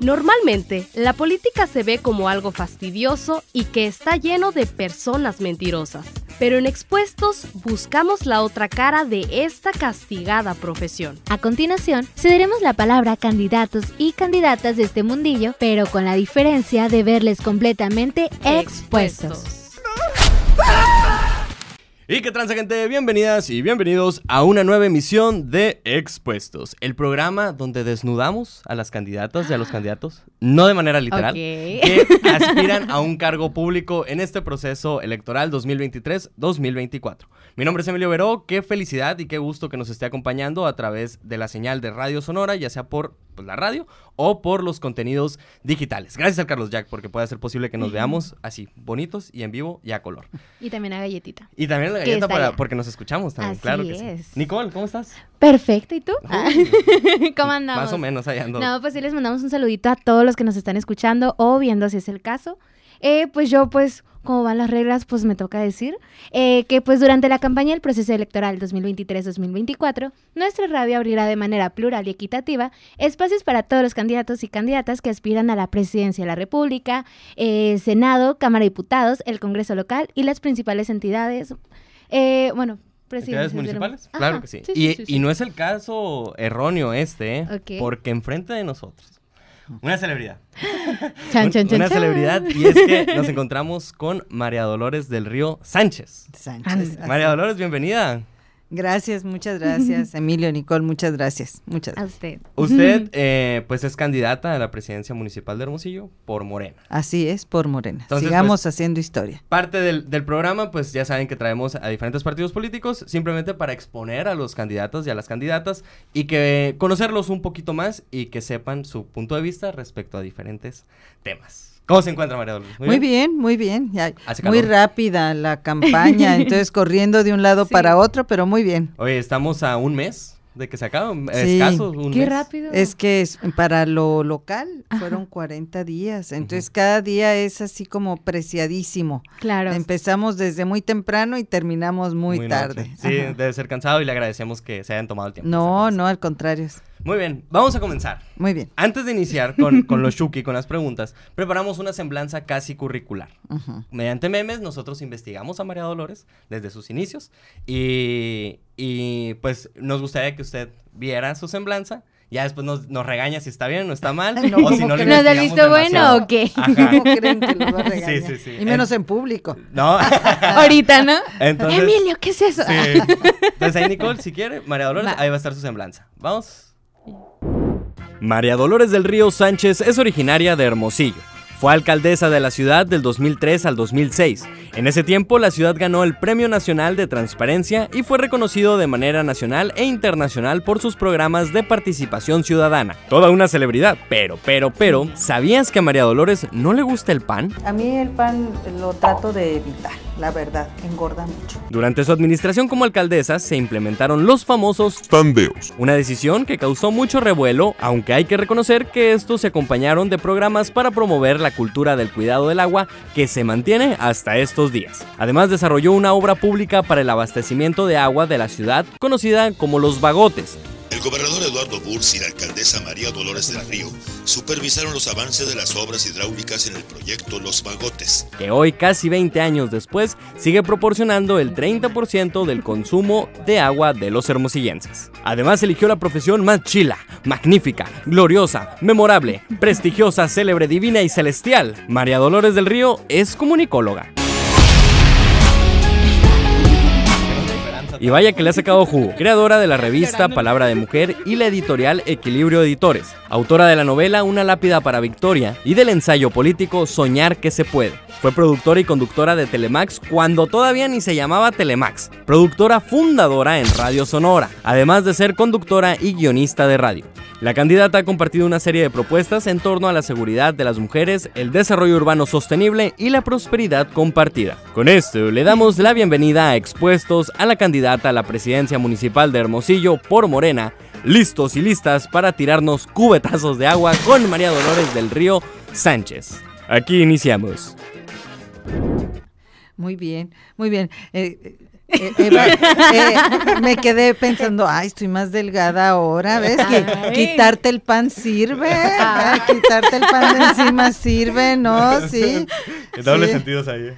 Normalmente, la política se ve como algo fastidioso y que está lleno de personas mentirosas. Pero en Expuestos buscamos la otra cara de esta castigada profesión. A continuación, cederemos la palabra a candidatos y candidatas de este mundillo, pero con la diferencia de verles completamente expuestos. Y qué transa gente, bienvenidas y bienvenidos a una nueva emisión de Expuestos, el programa donde desnudamos a las candidatas y a los candidatos, no de manera literal, que aspiran a un cargo público en este proceso electoral 2023-2024. Mi nombre es Emilio Veró, qué felicidad y qué gusto que nos esté acompañando a través de la señal de Radio Sonora, ya sea por pues, la radio o por los contenidos digitales. Gracias a Carlos Jack porque puede ser posible que nos veamos así, bonitos y en vivo y a color. Y también a galletita. Y también a la galleta para, porque nos escuchamos también, claro Nicole, ¿cómo estás? Perfecto, ¿y tú? Ah. ¿Cómo andamos? Más o menos, allá ando. No, pues sí les mandamos un saludito a todos los que nos están escuchando o viendo si es el caso. Eh, pues yo pues cómo van las reglas, pues me toca decir eh, que pues durante la campaña del proceso electoral 2023-2024, nuestra radio abrirá de manera plural y equitativa espacios para todos los candidatos y candidatas que aspiran a la presidencia de la República, eh, Senado, Cámara de Diputados, el Congreso local y las principales entidades, eh, bueno, ¿Entidades municipales? Claro que sí. y, no es el caso erróneo este, ¿eh? porque enfrente de nosotros una celebridad. una celebridad y es que nos encontramos con María Dolores del Río Sánchez. María Dolores, bienvenida. Gracias, muchas gracias, Emilio, Nicole, muchas gracias. Muchas gracias. A usted. Usted, eh, pues, es candidata a la presidencia municipal de Hermosillo por Morena. Así es, por Morena. Sigamos pues, haciendo historia. Parte del, del, programa, pues, ya saben que traemos a diferentes partidos políticos simplemente para exponer a los candidatos y a las candidatas y que conocerlos un poquito más y que sepan su punto de vista respecto a diferentes temas. ¿Cómo se encuentra María Dolores? Muy, bien? muy bien. Ah, muy rápida la campaña, entonces corriendo de un lado para otro, pero muy bien. Oye, estamos a un mes de que se acaba, sí. escaso Qué rápido. Es que para lo local fueron 40 días, entonces cada día es así como preciadísimo. Claro. Empezamos desde muy temprano y terminamos muy, tarde. Sí, debe ser cansado y le agradecemos que se hayan tomado el tiempo. No, no, al contrario. Muy bien, vamos a comenzar. Muy bien. Antes de iniciar con, con los Shuki, con las preguntas, preparamos una semblanza casi curricular. Mediante memes, nosotros investigamos a María Dolores desde sus inicios y, y pues nos gustaría que usted viera su semblanza. Ya después nos, nos regaña si está bien o está mal. o si no, no ¿Nos da visto bueno o qué? ¿Cómo creen que nos va a regañar? Sí, sí, sí. Y menos en, público. No. Ahorita, ¿no? Entonces, Emilio, ¿qué es eso? Sí. Entonces ahí Nicole, si quiere, María Dolores, ahí va a estar su semblanza. Vamos. María Dolores del Río Sánchez es originaria de Hermosillo, fue alcaldesa de la ciudad del 2003 al 2006. En ese tiempo la ciudad ganó el Premio Nacional de Transparencia y fue reconocido de manera nacional e internacional por sus programas de participación ciudadana. Toda una celebridad, pero, pero, pero, ¿sabías que a María Dolores no le gusta el pan? A mí el pan lo trato de evitar, la verdad, engorda mucho. Durante su administración como alcaldesa se implementaron los famosos tandeos, una decisión que causó mucho revuelo, aunque hay que reconocer que estos se acompañaron de programas para promover la cultura del cuidado del agua que se mantiene hasta estos días. Además desarrolló una obra pública para el abastecimiento de agua de la ciudad conocida como Los Bagotes, el gobernador Eduardo burs y la alcaldesa María Dolores del Río supervisaron los avances de las obras hidráulicas en el proyecto Los Bagotes. que hoy, casi 20 años después, sigue proporcionando el 30% del consumo de agua de los hermosillenses. Además, eligió la profesión más chila, magnífica, gloriosa, memorable, prestigiosa, célebre, divina y celestial. María Dolores del Río es comunicóloga. Y vaya que le ha sacado jugo. Creadora de la revista Palabra de Mujer y la editorial Equilibrio Editores autora de la novela Una lápida para Victoria y del ensayo político Soñar que se puede. Fue productora y conductora de Telemax cuando todavía ni se llamaba Telemax, productora fundadora en Radio Sonora, además de ser conductora y guionista de radio. La candidata ha compartido una serie de propuestas en torno a la seguridad de las mujeres, el desarrollo urbano sostenible y la prosperidad compartida. Con esto le damos la bienvenida a Expuestos a la candidata a la presidencia municipal de Hermosillo por Morena, listos y listas para tirarnos cubetazos de agua con María Dolores del Río Sánchez. Aquí iniciamos. Muy bien, muy bien. Eh, eh, eh, me quedé pensando, ay, estoy más delgada ahora, ¿ves? Que quitarte el pan sirve, quitarte el pan de encima sirve, ¿no? Sí. En doble sentidos ahí.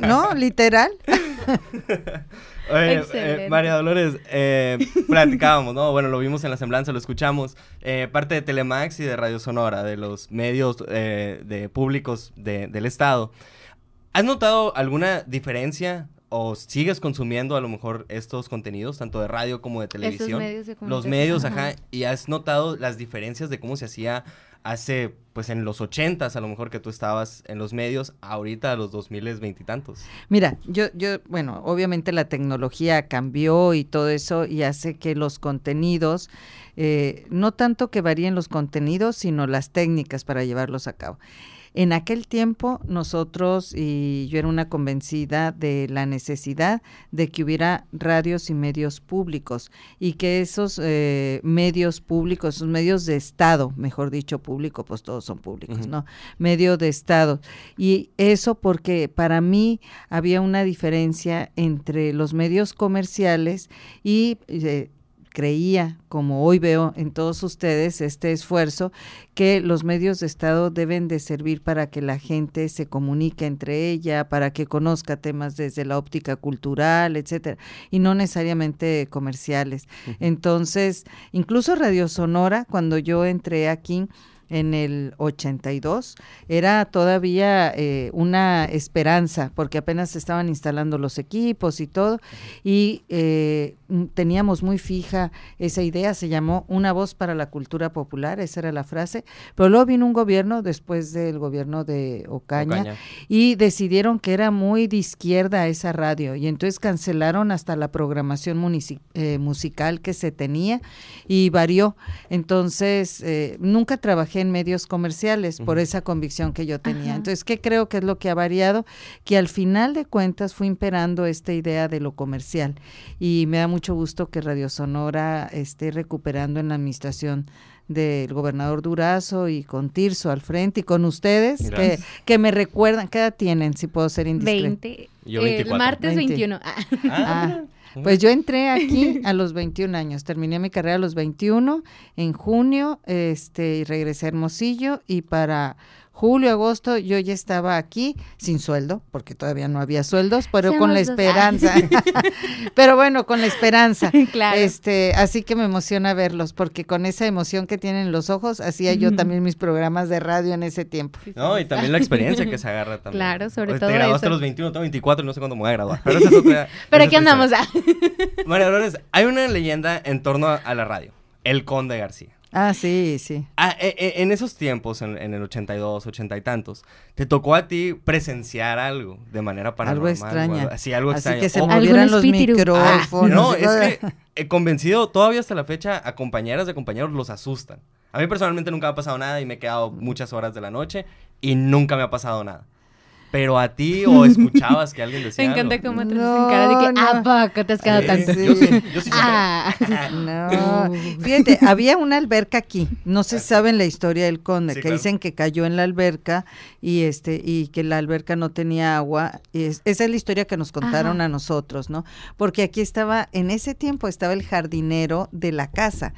no, literal. Oye, eh, María Dolores, eh, platicábamos, ¿no? Bueno, lo vimos en la semblanza, lo escuchamos. Eh, parte de Telemax y de Radio Sonora, de los medios de públicos del Estado. ¿Has notado alguna diferencia o sigues consumiendo a lo mejor estos contenidos, tanto de radio como de televisión. Medios de los medios, ajá. Y has notado las diferencias de cómo se hacía hace, pues en los ochentas, a lo mejor que tú estabas en los medios, ahorita a los dos miles veintitantos. Mira, yo, yo, bueno, obviamente la tecnología cambió y todo eso y hace que los contenidos, eh, no tanto que varíen los contenidos, sino las técnicas para llevarlos a cabo. En aquel tiempo nosotros, y yo era una convencida de la necesidad de que hubiera radios y medios públicos y que esos eh, medios públicos, esos medios de Estado, mejor dicho público, pues todos son públicos, ¿no? Medio de Estado. Y eso porque para mí había una diferencia entre los medios comerciales y... Eh, creía, como hoy veo en todos ustedes, este esfuerzo, que los medios de Estado deben de servir para que la gente se comunique entre ella, para que conozca temas desde la óptica cultural, etcétera, y no necesariamente comerciales. Entonces, incluso Radio Sonora, cuando yo entré aquí, en el 82, era todavía eh, una esperanza, porque apenas se estaban instalando los equipos y todo, y eh, mm, teníamos muy fija esa idea, se llamó Una voz para la cultura popular, esa era la frase, pero luego vino un gobierno después del gobierno de Ocaña, y decidieron que era muy de izquierda esa radio, y entonces cancelaron hasta la programación eh, musical que se tenía y varió. Entonces, nunca trabajé en medios comerciales por esa convicción que yo tenía. Entonces, ¿qué creo que es lo que ha variado? Que al final de cuentas fue imperando esta idea de lo comercial. Y me da mucho gusto que Radio Sonora esté recuperando en la administración del gobernador Durazo y con Tirso al frente y con ustedes que, me recuerdan, ¿qué edad tienen si puedo ser indiscreto 20. El martes 21. Pues yo entré aquí a los 21 años, terminé mi carrera a los 21 en junio, este, y regresé a Hermosillo y para julio, agosto, yo ya estaba aquí sin sueldo, porque todavía no había sueldos, pero con la ah. esperanza. pero bueno, con la esperanza. Claro. Este, así que me emociona verlos, porque con esa emoción que tienen los ojos, hacía yo también mis programas de radio en ese tiempo. No, y también la experiencia que se agarra también. Claro, sobre todo. Te graduaste a los 21, tengo 24 y no sé cuándo me voy a graduar. Pero, aquí andamos. ya. María Dolores, hay una leyenda en torno a la radio, el Conde García. Ah, sí, sí. Ah, e, e, en esos tiempos, en, el 82, 80 y tantos, te tocó a ti presenciar algo de manera paranormal. Algo extraño Algo, algo Así los micrófonos. Ah, no, es que eh, convencido todavía hasta la fecha a compañeras de compañeros los asustan. A mí personalmente nunca me ha pasado nada y me he quedado muchas horas de la noche y nunca me ha pasado nada. Pero a ti o escuchabas que alguien decía. Me encanta cómo te de que, ah, te has quedado Yo sí, ah, no. Fíjate, había una alberca aquí. No se sabe en la historia del conde, que dicen que cayó en la alberca y este y que la alberca no tenía agua. esa es la historia que nos contaron a nosotros, ¿no? Porque aquí estaba, en ese tiempo estaba el jardinero de la casa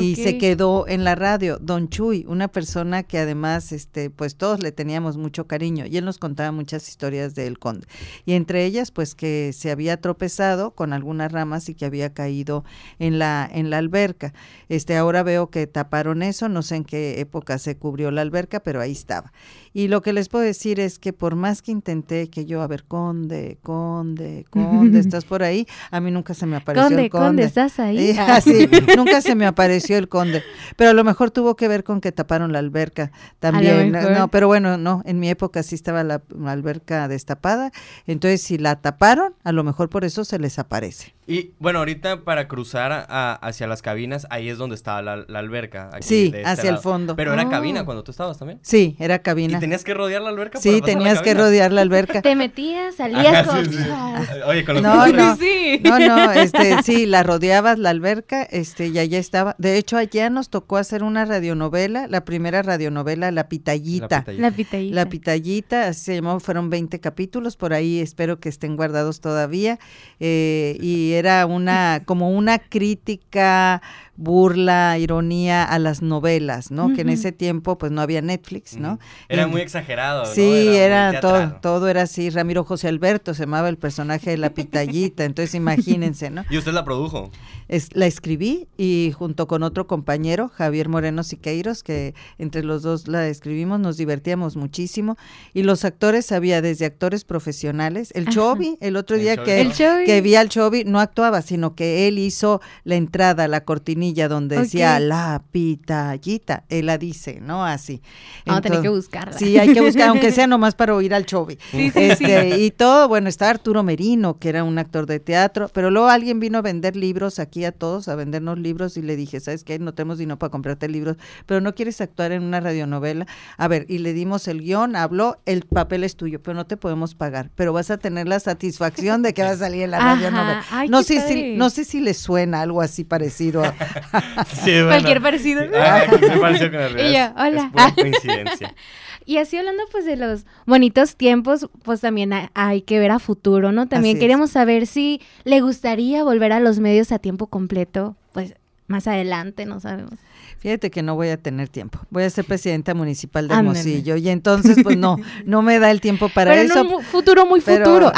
y se quedó en la radio, Don Chuy, una persona que además, este, pues todos le teníamos mucho cariño y él nos contaba muchas historias del conde. Y entre ellas, pues que se había tropezado con algunas ramas y que había caído en la, en la alberca. Este, ahora veo que taparon eso, no sé en qué época se cubrió la alberca, pero ahí estaba. Y lo que les puedo decir es que por más que intenté que yo, a ver, conde, conde, conde, estás por ahí, a mí nunca se me apareció conde. conde, estás ahí. Ah, nunca se me apareció el conde. Pero a lo mejor tuvo que ver con que taparon la alberca también. No, pero bueno, no, en mi época sí estaba la, alberca destapada. Entonces, si la taparon, a lo mejor por eso se les aparece. Y bueno, ahorita para cruzar hacia las cabinas, ahí es donde estaba la, alberca. sí, este hacia el fondo. Pero era ah. cabina cuando tú estabas también. Sí, era cabina. ¿Y tenías que rodear la alberca? Sí, tenías que rodear la alberca. Te metías, salías con... Oye, con los no, no, no, no, este, sí, la rodeabas la alberca, este, y allá estaba. De hecho, allá nos tocó hacer una radionovela, la primera radionovela, La Pitallita. La Pitallita. La Pitallita, así se llamó, fueron 20 capítulos, por ahí espero que estén guardados todavía. Eh, y era una, como una crítica, burla, ironía a las novelas, ¿no? Que en ese tiempo pues no había Netflix, ¿no? Era muy exagerado. Sí, era, todo, todo era así. Ramiro José Alberto se llamaba el personaje de La Pitallita, entonces imagínense, ¿no? Y usted la produjo. Es, la escribí y junto con otro compañero, Javier Moreno Siqueiros, que entre los dos la escribimos, nos divertíamos muchísimo. Y los actores, había desde actores profesionales. El Chobi, el otro día Que, que vi al Chobi, no actuaba, sino que él hizo la entrada, la cortinilla donde decía la pitallita. Él la dice, ¿no? Así. No, Entonces, que buscarla. Sí, hay que buscar, aunque sea nomás para oír al Chobi. Este, y todo, bueno, está Arturo Merino, que era un actor de teatro, pero luego alguien vino a vender libros aquí a todos, a vendernos libros y le dije, es que No tenemos dinero para comprarte libros, pero no quieres actuar en una radionovela. A ver, y le dimos el guión, habló, el papel es tuyo, pero no te podemos pagar, pero vas a tener la satisfacción de que va a salir en la radionovela. no, sé si, no sé si le suena algo así parecido. Cualquier parecido. Ah, y hola. Es coincidencia. Y así hablando pues de los bonitos tiempos, pues también hay, que ver a futuro, ¿no? También queremos queríamos saber si le gustaría volver a los medios a tiempo completo. Pues más adelante, no sabemos. Fíjate que no voy a tener tiempo. Voy a ser presidenta municipal de Hermosillo y entonces pues no, no me da el tiempo para eso. futuro muy futuro.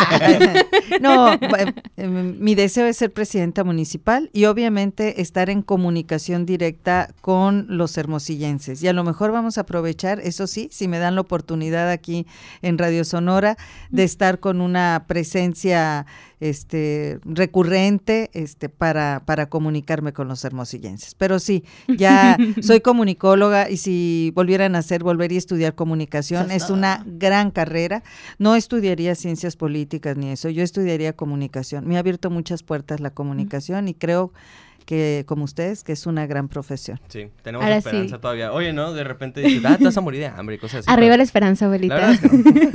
no, em, em, mi deseo es ser presidenta municipal y obviamente estar en comunicación directa con los hermosillenses. Y a lo mejor vamos a aprovechar, eso sí, si me dan la oportunidad aquí en Radio Sonora de mm. estar con una presencia este, recurrente este, para, para comunicarme con los hermosillenses. Pero sí, ya soy comunicóloga y si volvieran a hacer, volvería a estudiar comunicación. Es una gran carrera. No estudiaría ciencias políticas ni eso, yo estudiaría comunicación. Me ha abierto muchas puertas la comunicación y creo que como ustedes, que es una gran profesión. Sí, tenemos esperanza todavía. Oye, ¿no? De repente dices, ah, te vas a morir de hambre y cosas así. Arriba la esperanza, abuelita.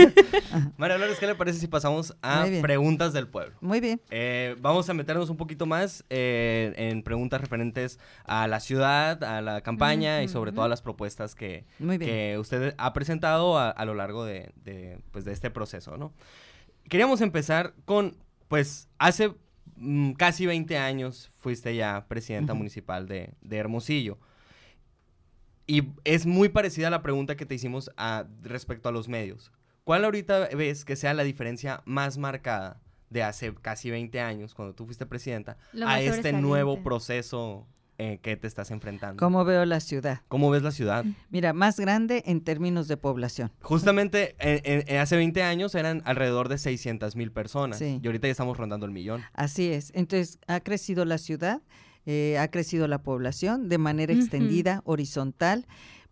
María Dolores, ¿qué le parece si pasamos a preguntas del pueblo? Muy bien. Eh, vamos a meternos un poquito más eh, en preguntas referentes a la ciudad, a la campaña y sobre todo a las propuestas que, usted ha presentado a, lo largo de, pues, de este proceso, ¿no? Queríamos empezar con, pues, hace Mm, casi 20 años fuiste ya presidenta municipal de, Hermosillo. Y es muy parecida a la pregunta que te hicimos respecto a los medios. ¿Cuál ahorita ves que sea la diferencia más marcada de hace casi 20 años, cuando tú fuiste presidenta, a este nuevo proceso eh, te estás enfrentando. ¿Cómo veo la ciudad? ¿Cómo ves la ciudad? Mira, más grande en términos de población. Justamente eh, eh, eh, hace 20 años eran alrededor de 600 mil personas y ahorita ya estamos rondando el millón. Así es. Entonces, ha crecido la ciudad, ha crecido la población de manera extendida, horizontal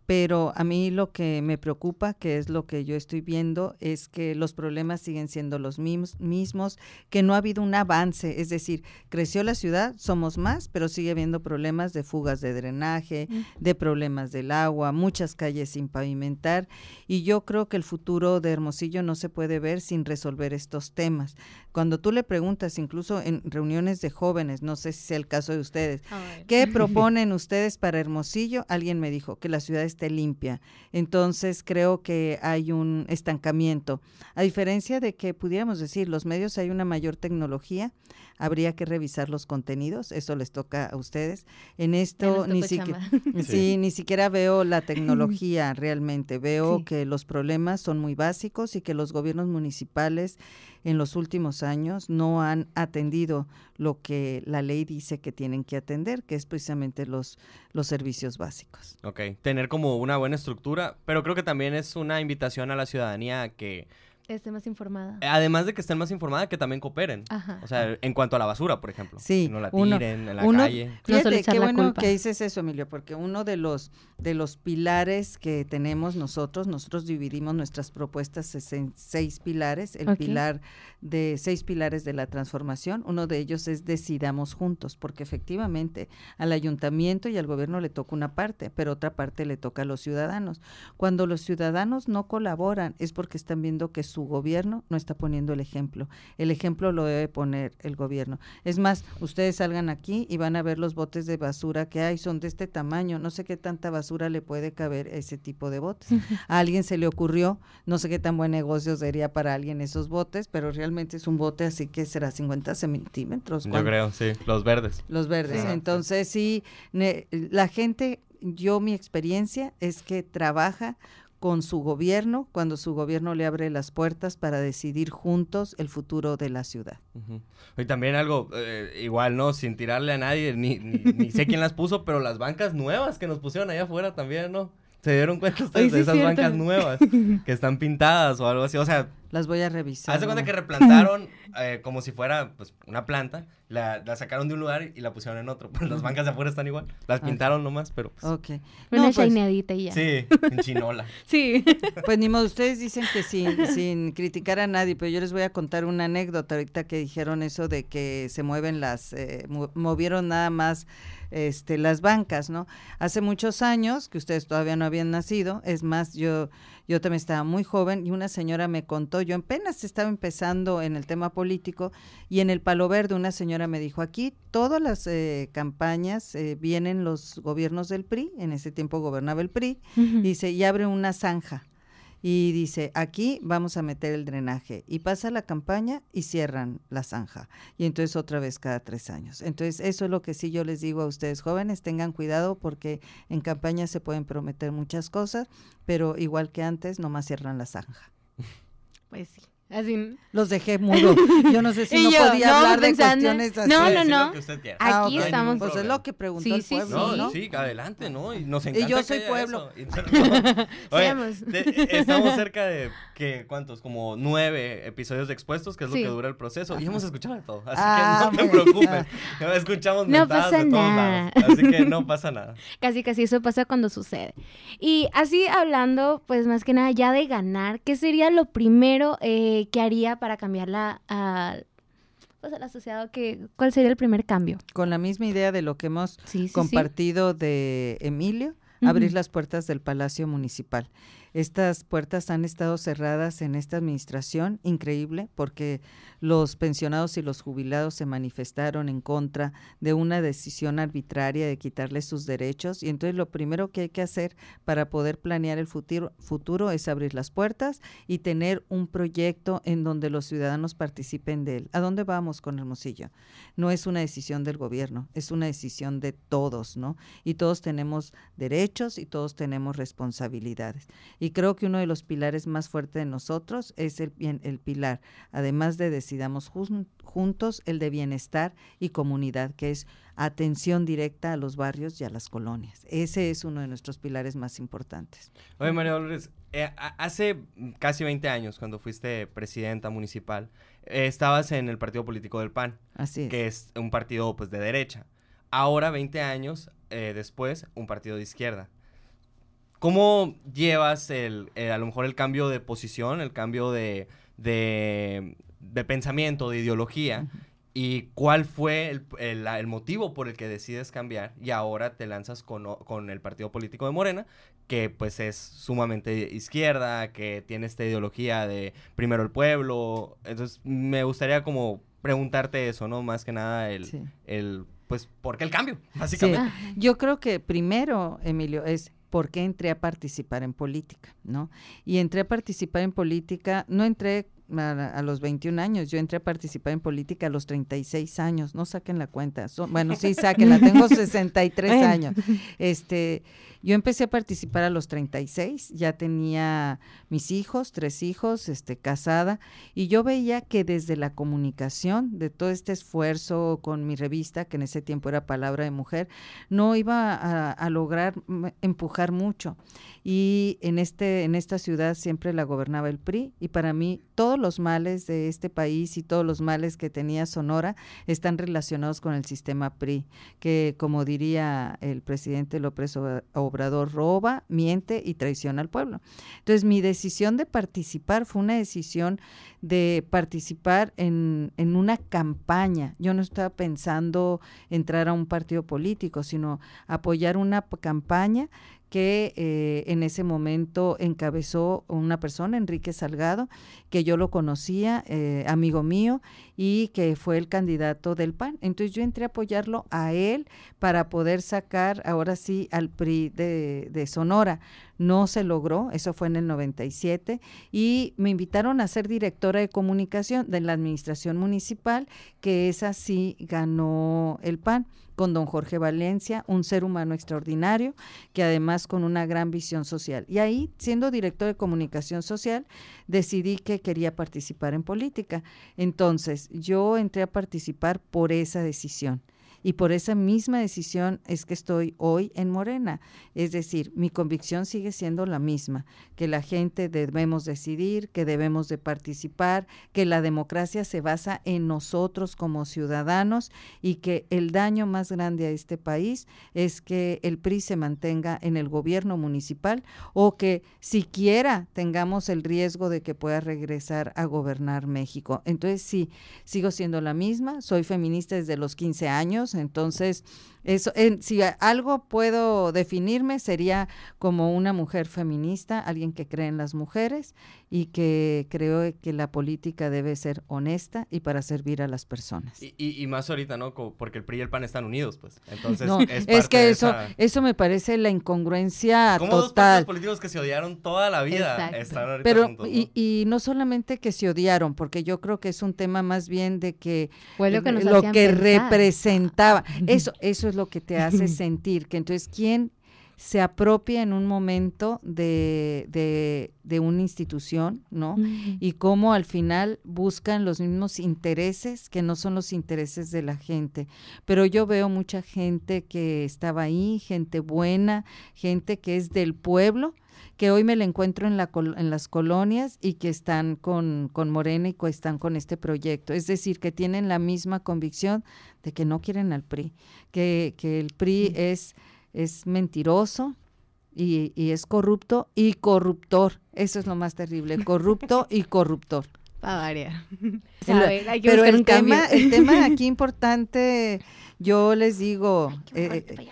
pero a mí lo que me preocupa, que es lo que yo estoy viendo, es que los problemas siguen siendo los mismos, que no ha habido un avance, es decir, creció la ciudad, somos más, pero sigue habiendo problemas de fugas de drenaje, mm. de problemas del agua, muchas calles sin pavimentar, y yo creo que el futuro de Hermosillo no se puede ver sin resolver estos temas. Cuando tú le preguntas, incluso en reuniones de jóvenes, no sé si es el caso de ustedes, ¿qué proponen ustedes para Hermosillo? Alguien me dijo que la ciudad limpia. Entonces creo que hay un estancamiento. A diferencia de que pudiéramos decir, los medios hay una mayor tecnología, habría que revisar los contenidos, eso les toca a ustedes. En esto ni siquiera veo la tecnología realmente, veo que los problemas son muy básicos y que los gobiernos municipales en los últimos años no han atendido lo que la ley dice que tienen que atender, que es precisamente los, los servicios básicos. Ok, tener como una buena estructura, pero creo que también es una invitación a la ciudadanía a que Esté más informada. Eh, además de que estén más informada, que también cooperen. Ajá. O sea, en cuanto a la basura, por ejemplo. Sí. no la tiren en la calle. Fíjate, qué bueno que dices eso, Emilio, porque uno de los, de los pilares que tenemos nosotros, nosotros dividimos nuestras propuestas en seis pilares. El pilar de seis pilares de la transformación, uno de ellos es decidamos juntos, porque efectivamente al ayuntamiento y al gobierno le toca una parte, pero otra parte le toca a los ciudadanos. Cuando los ciudadanos no colaboran es porque están viendo que su gobierno no está poniendo el ejemplo. El ejemplo lo debe poner el gobierno. Es más, ustedes salgan aquí y van a ver los botes de basura que hay, son de este tamaño, no sé qué tanta basura le puede caber ese tipo de botes. A alguien se le ocurrió, no sé qué tan buen negocio sería para alguien esos botes, pero realmente es un bote así que será 50 centímetros. Yo creo, sí, los verdes. Los verdes. Entonces, sí, la gente, yo mi experiencia es que trabaja con su gobierno cuando su gobierno le abre las puertas para decidir juntos el futuro de la ciudad. Y también algo, eh, igual, ¿no? Sin tirarle a nadie, ni, ni, sé quién las puso, pero las bancas nuevas que nos pusieron allá afuera también, ¿no? se dieron cuenta ustedes de esas bancas nuevas que están pintadas o algo así. O sea, las voy a revisar. Hace de cuenta que replantaron eh, como si fuera pues, una planta, la, la, sacaron de un lugar y la pusieron en otro. las bancas de afuera están igual, las ah. pintaron nomás, pero pues, Ok. una pues, y ya. Sí, en chinola. sí. Pues ni modo, ustedes dicen que sin, sin criticar a nadie, pero yo les voy a contar una anécdota ahorita que dijeron eso de que se mueven las, eh, movieron nada más este, las bancas, ¿no? Hace muchos años, que ustedes todavía no habían nacido, es más, yo yo también estaba muy joven y una señora me contó, yo apenas estaba empezando en el tema político y en el Palo Verde una señora me dijo, aquí todas las eh, campañas eh, vienen los gobiernos del PRI, en ese tiempo gobernaba el PRI, dice, y abre una zanja y dice, aquí vamos a meter el drenaje. Y pasa la campaña y cierran la zanja. Y entonces otra vez cada tres años. Entonces eso es lo que sí yo les digo a ustedes jóvenes, tengan cuidado porque en campaña se pueden prometer muchas cosas, pero igual que antes, nomás cierran la zanja. Pues sí. Así. Los dejé mudo. Yo no sé si no podía hablar de cuestiones así. No, no, no. Aquí ah, estamos. Pues es lo que preguntó sí, sí, pueblo, sí, sí, adelante, ¿no? Y nos encanta. Y yo soy pueblo. estamos cerca de, ¿qué, ¿cuántos? Como nueve episodios de expuestos, que es lo que dura el proceso. Y hemos escuchado de todo. Así que ah, no te preocupes. Escuchamos no de Todos lados, así que no pasa nada. Casi, casi eso pasa cuando sucede. Y así hablando, pues más que nada, ya de ganar, ¿qué sería lo primero? Eh, eh, ¿qué haría para cambiarla a, pues, al asociado? Que, ¿Cuál sería el primer cambio? Con la misma idea de lo que hemos compartido de Emilio, abrir las puertas del Palacio Municipal. Estas puertas han estado cerradas en esta administración, increíble, porque los pensionados y los jubilados se manifestaron en contra de una decisión arbitraria de quitarles sus derechos. Y entonces lo primero que hay que hacer para poder planear el futuro, es abrir las puertas y tener un proyecto en donde los ciudadanos participen de él. ¿A dónde vamos con Hermosillo? No es una decisión del gobierno, es una decisión de todos, ¿no? Y todos tenemos derechos y todos tenemos responsabilidades. Y creo que uno de los pilares más fuertes de nosotros es el, el pilar, además de decidamos juntos, el de bienestar y comunidad, que es atención directa a los barrios y a las colonias. Ese es uno de nuestros pilares más importantes. Oye, María Dolores, eh, hace casi 20 años, cuando fuiste presidenta municipal, eh, estabas en el partido político del PAN. Así Que es un partido pues, de derecha. Ahora, 20 años eh, después, un partido de izquierda. ¿Cómo llevas el, eh, a lo mejor el cambio de posición, el cambio de, pensamiento, de ideología? ¿Y cuál fue el, motivo por el que decides cambiar y ahora te lanzas con, el partido político de Morena, que pues es sumamente izquierda, que tiene esta ideología de primero el pueblo? Entonces me gustaría como preguntarte eso, ¿no? Más que nada el, el pues, ¿por qué el cambio? Básicamente. Sí. Yo creo que primero, Emilio, es qué entré a participar en política, ¿no? Y entré a participar en política, no entré a, los 21 años. Yo entré a participar en política a los 36 años. No saquen la cuenta. bueno, sí, la Tengo 63 años. Este, yo empecé a participar a los 36. Ya tenía mis hijos, tres hijos, este, casada. Y yo veía que desde la comunicación, de todo este esfuerzo con mi revista, que en ese tiempo era Palabra de Mujer, no iba a, a lograr mm, empujar mucho. Y en, este, en esta ciudad siempre la gobernaba el PRI. Y para mí, todo los males de este país y todos los males que tenía Sonora están relacionados con el sistema PRI, que como diría el presidente López Obrador, roba, miente y traiciona al pueblo. Entonces mi decisión de participar fue una decisión de participar en, en una campaña. Yo no estaba pensando entrar a un partido político, sino apoyar una campaña que eh, en ese momento encabezó una persona, Enrique Salgado, que yo lo conocía, eh, amigo mío, y que fue el candidato del PAN. Entonces yo entré a apoyarlo a él para poder sacar ahora sí al PRI de, Sonora. No se logró, eso fue en el 97, y me invitaron a ser directora de comunicación de la administración municipal, que esa sí ganó el PAN con don Jorge Valencia, un ser humano extraordinario, que además con una gran visión social. Y ahí, siendo director de comunicación social, decidí que quería participar en política. Entonces, yo entré a participar por esa decisión. Y por esa misma decisión es que estoy hoy en Morena. Es decir, mi convicción sigue siendo la misma, que la gente debemos decidir, que debemos de participar, que la democracia se basa en nosotros como ciudadanos y que el daño más grande a este país es que el PRI se mantenga en el gobierno municipal o que siquiera tengamos el riesgo de que pueda regresar a gobernar México. Entonces, sí, sigo siendo la misma, soy feminista desde los 15 años entonces eso, si algo puedo definirme sería como una mujer feminista, alguien que cree en las mujeres y que creo que la política debe ser honesta y para servir a las personas. Y, más ahorita, ¿no? Porque el PRI y el PAN están unidos, pues. Entonces, es, parte que eso, eso me parece la incongruencia total. Como dos políticos que se odiaron toda la vida están ahorita Pero, Y, no solamente que se odiaron, porque yo creo que es un tema más bien de que lo que, representaba. Eso, eso es lo que te hace sentir, que entonces, ¿quién se apropia en un momento de, de, una institución, ¿no? Y cómo al final buscan los mismos intereses que no son los intereses de la gente. Pero yo veo mucha gente que estaba ahí, gente buena, gente que es del pueblo que hoy me la encuentro en, la, en las colonias y que están con, con Morena y que están con este proyecto. Es decir, que tienen la misma convicción de que no quieren al PRI, que, que el PRI es es mentiroso y, es corrupto y corruptor. Eso es lo más terrible, corrupto y corruptor. Para Pero el tema, el tema aquí importante, yo les digo, eh, eh,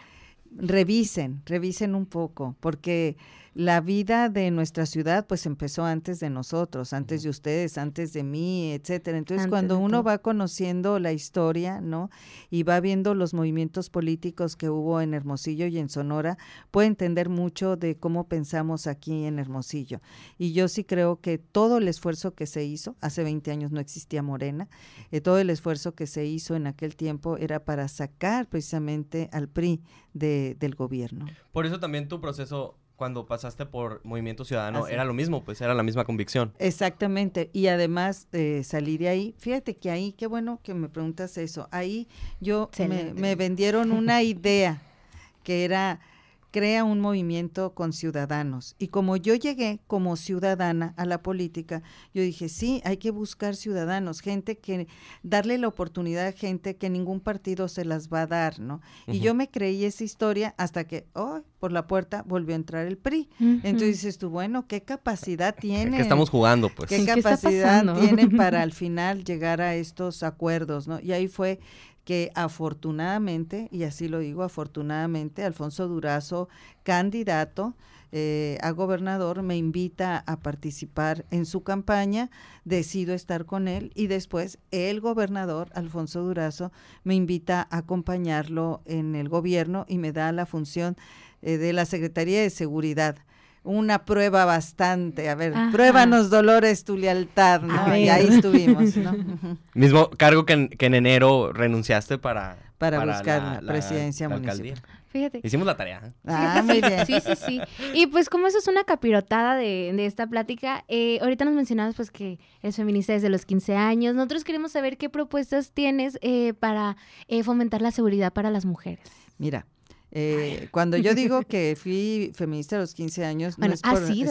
revisen, revisen un poco, porque la vida de nuestra ciudad pues empezó antes de nosotros, antes de ustedes, antes de mí, etcétera. Entonces, cuando uno va conociendo la historia, ¿no? Y va viendo los movimientos políticos que hubo en Hermosillo y en Sonora, puede entender mucho de cómo pensamos aquí en Hermosillo. Y yo sí creo que todo el esfuerzo que se hizo, hace 20 años no existía Morena, eh, todo el esfuerzo que se hizo en aquel tiempo era para sacar precisamente al PRI del gobierno. Por eso también tu proceso cuando pasaste por Movimiento Ciudadano era lo mismo, pues era la misma convicción. Exactamente, y además eh, salí de ahí, fíjate que ahí, qué bueno que me preguntas eso, ahí yo me vendieron una idea que era crea un movimiento con ciudadanos. Y como yo llegué como ciudadana a la política, yo dije, sí, hay que buscar ciudadanos, gente que darle la oportunidad a gente que ningún partido se las va a dar, ¿no? Y yo me creí esa historia hasta que, hoy, por la puerta volvió a entrar el PRI. Entonces dices tú, bueno, ¿qué capacidad tiene? ¿Qué estamos jugando, pues? ¿Qué, capacidad tienen para al final llegar a estos acuerdos, ¿no? Y ahí fue que afortunadamente, y así lo digo, afortunadamente, Alfonso Durazo, candidato eh, a gobernador, me invita a participar en su campaña, decido estar con él y después el gobernador, Alfonso Durazo, me invita a acompañarlo en el gobierno y me da la función eh, de la Secretaría de Seguridad una prueba bastante. A ver, pruébanos, Dolores, tu lealtad, ¿no? Ah, y ahí estuvimos, ¿no? Mismo cargo que en, enero renunciaste para... Para, buscar la, presidencia municipal. Fíjate. Hicimos la tarea. Ah, muy Sí, sí, sí. Y pues como eso es una capirotada de, de esta plática, eh, ahorita nos mencionabas pues que es feminista desde los 15 años. Nosotros queremos saber qué propuestas tienes eh, para eh, fomentar la seguridad para las mujeres. Mira, eh, cuando yo digo que fui feminista a los 15 años, no es por, sí,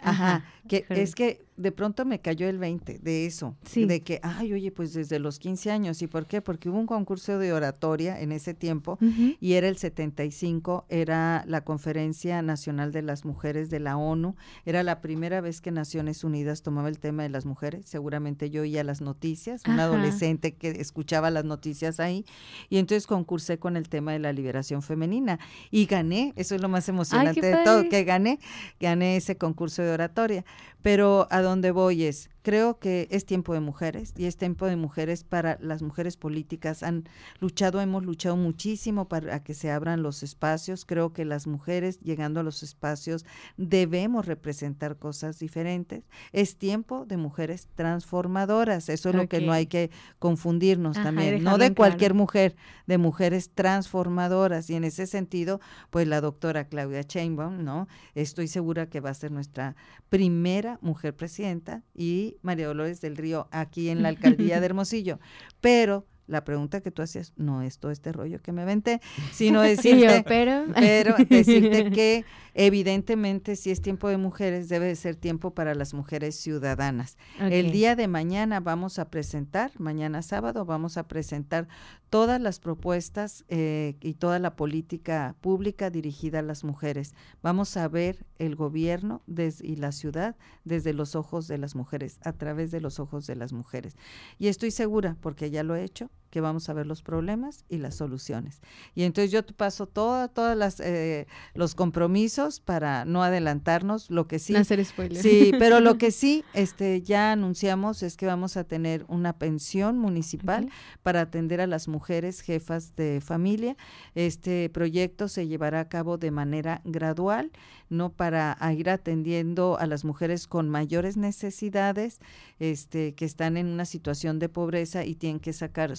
ajá, que es que de pronto me cayó el 20 de eso, sí. de que, ay, oye, pues desde los 15 años, ¿y por qué? Porque hubo un concurso de oratoria en ese tiempo y era el 75, era la Conferencia Nacional de las Mujeres de la ONU, era la primera vez que Naciones Unidas tomaba el tema de las mujeres, seguramente yo oía las noticias, un adolescente que escuchaba las noticias ahí, y entonces concursé con el tema de la liberación femenina y gané, eso es lo más emocionante de todo, que gané, gané ese concurso de oratoria, pero a dónde voy es creo que es tiempo de mujeres y es tiempo de mujeres para las mujeres políticas. Han luchado, hemos luchado muchísimo para que se abran los espacios. Creo que las mujeres llegando a los espacios debemos representar cosas diferentes. Es tiempo de mujeres transformadoras. Eso es lo que no hay que confundirnos también. No de cualquier mujer, de mujeres transformadoras. Y en ese sentido, pues la doctora Claudia Chainbaum, ¿no? Estoy segura que va a ser nuestra primera mujer presidenta y María Dolores del Río aquí en la alcaldía de Hermosillo. Pero la pregunta que tú hacías no es todo este rollo que me aventé, sino decirte, pero... que evidentemente si es tiempo de mujeres debe ser tiempo para las mujeres ciudadanas. El día de mañana vamos a presentar, mañana sábado vamos a presentar todas las propuestas eh, y toda la política pública dirigida a las mujeres. Vamos a ver el gobierno y la ciudad desde los ojos de las mujeres, a través de los ojos de las mujeres. Y estoy segura, porque ya lo he hecho, que vamos a ver los problemas y las soluciones. Y entonces yo te paso todos todas las eh, los compromisos para no adelantarnos, lo que sí. hacer spoiler. Sí, pero lo que sí este ya anunciamos es que vamos a tener una pensión municipal para atender a las mujeres jefas de familia. Este proyecto se llevará a cabo de manera gradual, no para ir atendiendo a las mujeres con mayores necesidades, este que están en una situación de pobreza y tienen que sacar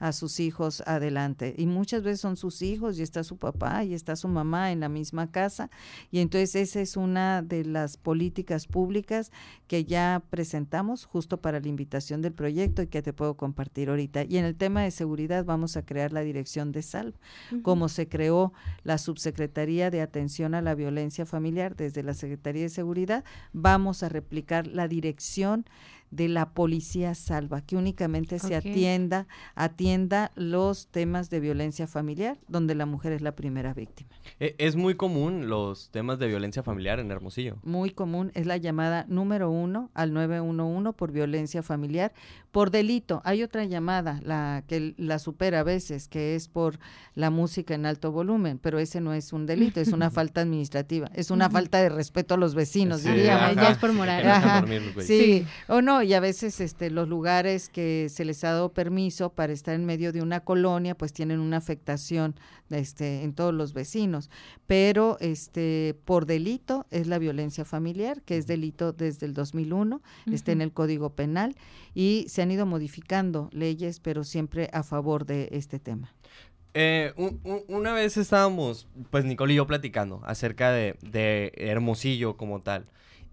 a sus hijos adelante. Y muchas veces son sus hijos y está su papá y está su mamá en la misma casa. Y entonces esa es una de las políticas públicas que ya presentamos justo para la invitación del proyecto y que te puedo compartir ahorita. Y en el tema de seguridad vamos a crear la dirección de sal como se creó la subsecretaría de atención a la violencia familiar desde la Secretaría de Seguridad, vamos a replicar la dirección de la policía salva, que únicamente se atienda, atienda los temas de violencia familiar, donde la mujer es la primera víctima. E, es muy común los temas de violencia familiar en Hermosillo. Muy común, es la llamada número uno al 911 por violencia familiar, por delito. Hay otra llamada, la que la supera a veces, que es por la música en alto volumen, pero ese no es un delito, es una falta administrativa, es una falta de respeto a los vecinos, diría. ya es por sí, o no, y a veces este, los lugares que se les ha dado permiso para estar en medio de una colonia, pues tienen una afectación este, en todos los vecinos. Pero este, por delito es la violencia familiar, que es delito desde el 2001, está en el Código Penal y se han ido modificando leyes, pero siempre a favor de este tema. Eh, una vez estábamos, pues Nicole y yo platicando acerca de Hermosillo como tal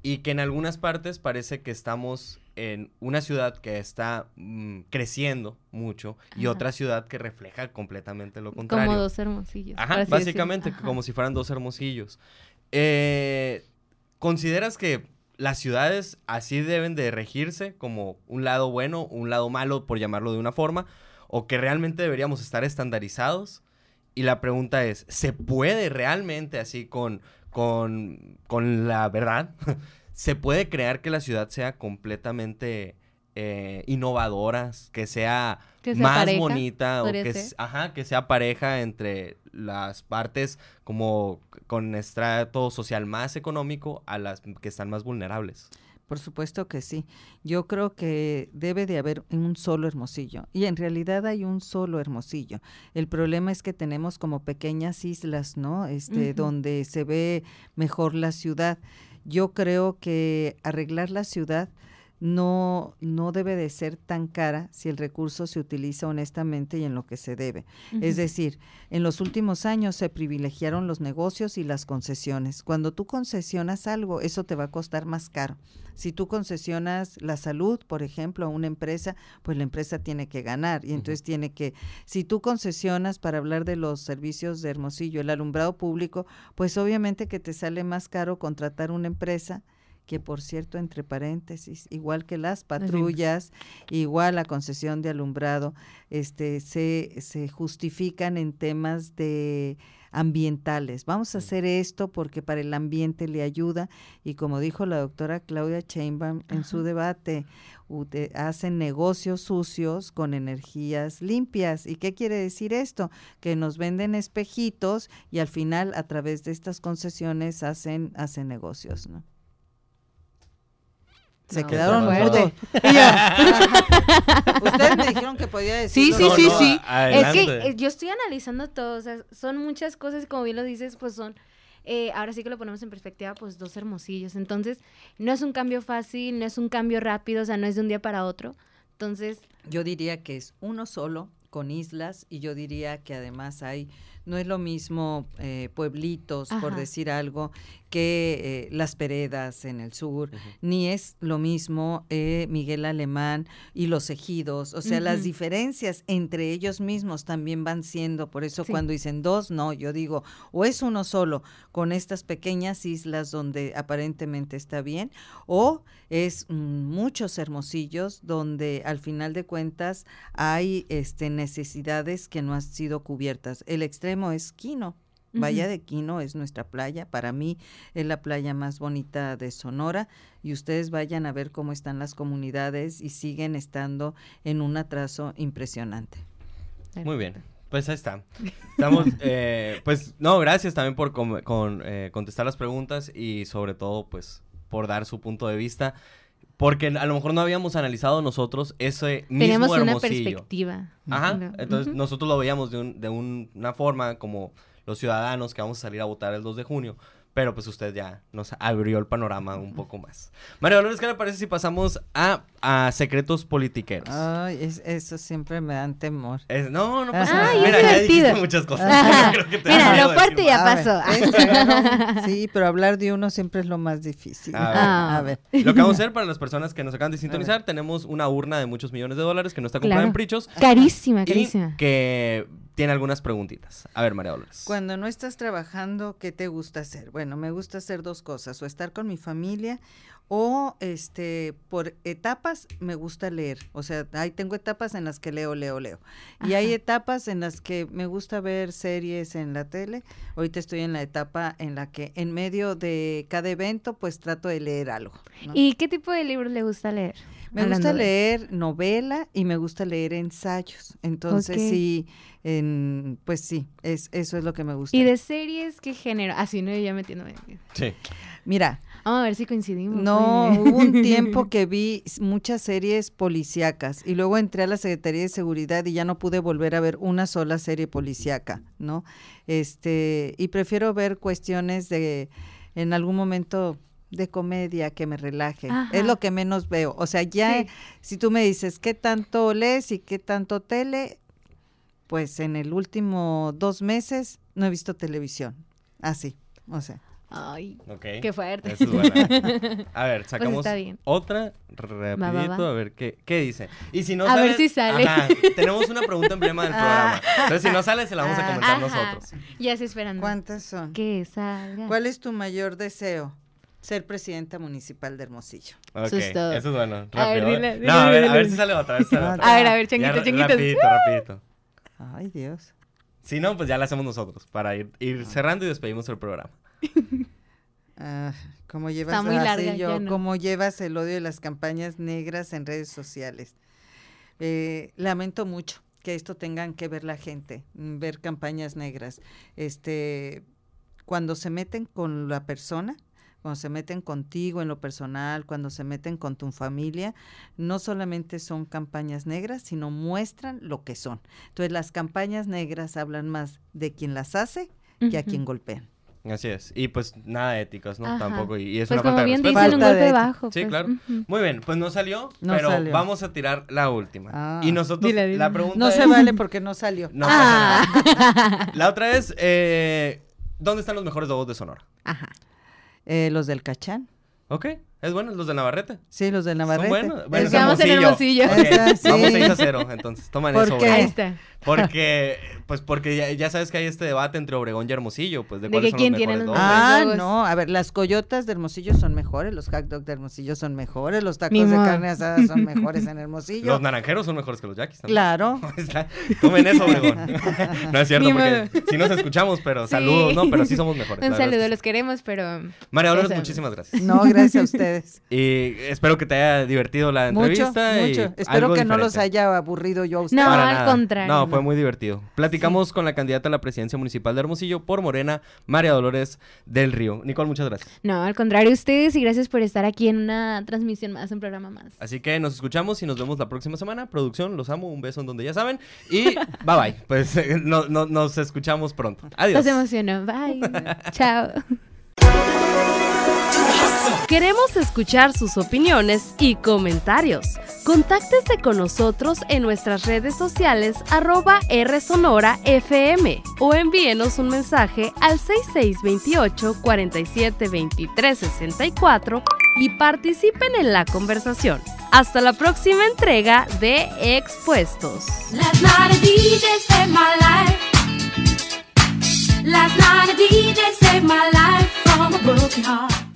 y que en algunas partes parece que estamos en una ciudad que está mm, creciendo mucho y otra ciudad que refleja completamente lo contrario. Como dos hermosillos. Ajá, básicamente como si fueran dos hermosillos. Eh, ¿Consideras que las ciudades así deben de regirse como un lado bueno, un lado malo, por llamarlo de una forma, o que realmente deberíamos estar estandarizados? Y la pregunta es, ¿se puede realmente así con con, la verdad, se puede crear que la ciudad sea completamente eh, innovadora, que sea, más bonita, o que, ajá, que sea pareja entre las partes como con estrato social más económico a las que están más vulnerables. Por supuesto que sí. Yo creo que debe de haber un solo Hermosillo. Y en realidad hay un solo Hermosillo. El problema es que tenemos como pequeñas islas, ¿no? Este, donde se ve mejor la ciudad. Yo creo que arreglar la ciudad no, no debe de ser tan cara si el recurso se utiliza honestamente y en lo que se debe. Es decir, en los últimos años se privilegiaron los negocios y las concesiones. Cuando tú concesionas algo, eso te va a costar más caro. Si tú concesionas la salud, por ejemplo, a una empresa, pues la empresa tiene que ganar y entonces tiene que, si tú concesionas, para hablar de los servicios de Hermosillo, el alumbrado público, pues obviamente que te sale más caro contratar una empresa que por cierto, entre paréntesis, igual que las patrullas, igual la concesión de alumbrado, este, se, justifican en temas de ambientales. Vamos a hacer esto porque para el ambiente le ayuda y como dijo la doctora Claudia Chainbaum en su debate, hacen negocios sucios con energías limpias. ¿Y qué quiere decir esto? Que nos venden espejitos y al final a través de estas concesiones hacen, hacen negocios, ¿no? Se quedaron muertos. Ustedes me dijeron que podía decir. Sí, sí, sí, sí. Es que eh, yo estoy analizando todo, o sea, son muchas cosas, como bien lo dices, pues son, eh, ahora sí que lo ponemos en perspectiva, pues dos hermosillos. Entonces, no es un cambio fácil, no es un cambio rápido, o sea, no es de un día para otro. Entonces... Yo diría que es uno solo, con islas, y yo diría que además hay no es lo mismo eh, pueblitos, por decir algo, que eh, Las Peredas en el sur, ni es lo mismo eh, Miguel Alemán y los ejidos. O sea, las diferencias entre ellos mismos también van siendo. Por eso cuando dicen dos, no, yo digo, o es uno solo, con estas pequeñas islas donde aparentemente está bien, o es mm, muchos hermosillos donde al final de cuentas hay este, necesidades que no han sido cubiertas. El extremo es Quino. de Quino es nuestra playa, para mí es la playa más bonita de Sonora y ustedes vayan a ver cómo están las comunidades y siguen estando en un atraso impresionante. Muy bien, pues ahí está. Estamos, eh, pues no, gracias también por eh, contestar las preguntas y sobre todo pues por dar su punto de vista. Porque a lo mejor no habíamos analizado nosotros ese mismo Teníamos una perspectiva. Ajá. Entonces, nosotros lo veíamos de, un, de una forma como los ciudadanos que vamos a salir a votar el 2 de junio. Pero pues usted ya nos abrió el panorama un poco más. María Dolores, ¿qué le parece si pasamos a, secretos politiqueros? Ay, eso siempre me dan temor. no, no pasa nada. Mira, divertido. ya dijiste muchas cosas. Mira, lo fuerte ya pasó. sí, pero hablar de uno siempre es lo más difícil. Ah. A ver. Lo que vamos a hacer para las personas que nos acaban de sintonizar, tenemos una urna de muchos millones de dólares que no está comprada en Prichos. Carísima, carísima. que tiene algunas preguntitas. A ver, María Dolores. Cuando no estás trabajando, ¿qué te gusta hacer? Bueno, bueno, me gusta hacer dos cosas, o estar con mi familia o este por etapas me gusta leer. O sea, ahí tengo etapas en las que leo, leo, leo. Y hay etapas en las que me gusta ver series en la tele. Ahorita estoy en la etapa en la que en medio de cada evento pues trato de leer algo. ¿Y qué tipo de libros le gusta leer? Me gusta leer novela y me gusta leer ensayos. Entonces sí, pues sí, es, eso es lo que me gusta. ¿Y de series qué género? Así ah, no, ya metiéndome. Sí. Mira, Vamos a ver si coincidimos. No, hubo un tiempo que vi muchas series policíacas y luego entré a la Secretaría de Seguridad y ya no pude volver a ver una sola serie policíaca, ¿no? Este, y prefiero ver cuestiones de en algún momento de comedia que me relaje. Es lo que menos veo. O sea, ya si tú me dices qué tanto lees y qué tanto tele, pues en el último dos meses no he visto televisión. Así, o sea. Ay, qué fuerte. A ver, pues sacamos otra rapidito, a ver qué, qué dice. Y si no a sale... ver si sale. tenemos una pregunta emblema del ah. programa. Entonces, si no sale, se la vamos a ah, comentar nosotros. Ya se esperando. ¿Cuántas son? Que salga. ¿Cuál es tu mayor deseo? Ser presidenta municipal de Hermosillo. Eso es todo. bueno. A ver, a ver, si sale otra. vez. a ver, a ver, chinguito, chinguito. Rapidito, Ay, Dios. Si no, pues ya la hacemos nosotros para ir ah. cerrando y despedimos el programa. Ah, ¿cómo, llevas, el odio de las campañas negras en redes sociales? Eh, lamento mucho que esto tengan que ver la gente, mm, ver campañas negras. Este, cuando se meten con la persona, cuando se meten contigo en lo personal, cuando se meten con tu familia, no solamente son campañas negras, sino muestran lo que son. Entonces las campañas negras hablan más de quien las hace que a quien golpean. Así es. Y pues nada éticos, ¿no? Tampoco. Y, y es pues una como bien de Dicen, un golpe bajo. Sí, pues, claro. Muy bien, pues no salió, pero vamos a tirar la última. Ah. Y nosotros, la pregunta No se vale porque no salió. No ah. La otra es, eh, ¿dónde están los mejores lobos de Sonora? Ajá. Eh, los del Cachán. Ok. ¿Es bueno los de Navarrete? Sí, los de Navarrete. ¿Son buenos? Bueno, es vamos en Hermosillo. Vamos 6 a 0, entonces, toman ¿Por eso. Qué? Ahí Porque, pues porque ya, sabes que hay este debate entre Obregón y Hermosillo, pues de, cuáles son quién los mejores tiene Ah, no, a ver, las coyotas de Hermosillo son mejores, los hot dogs de Hermosillo son mejores, los tacos de carne asada son mejores en Hermosillo. Los naranjeros son mejores que los yaquis Claro. tomen eso, Obregón. no es cierto, porque si nos escuchamos, pero saludos, no, pero sí somos mejores. Un saludo, los queremos, pero... María Dolores, muchísimas gracias. No, gracias a ustedes. Y espero que te haya divertido la entrevista. Mucho, mucho. Espero que no los haya aburrido yo a ustedes. No, al contrario. No, fue muy divertido. Platicamos con la candidata a la presidencia municipal de Hermosillo por Morena, María Dolores del Río. Nicole, muchas gracias. No, al contrario, ustedes y gracias por estar aquí en una transmisión más, un programa más. Así que nos escuchamos y nos vemos la próxima semana. Producción, los amo, un beso en donde ya saben. Y bye bye. Pues nos escuchamos pronto. Adiós. Nos emocionó. Bye. Chao. Queremos escuchar sus opiniones y comentarios. Contáctese con nosotros en nuestras redes sociales arroba rsonora.fm o envíenos un mensaje al 6628 47 y participen en la conversación. Hasta la próxima entrega de Expuestos. Las my life. Las my life from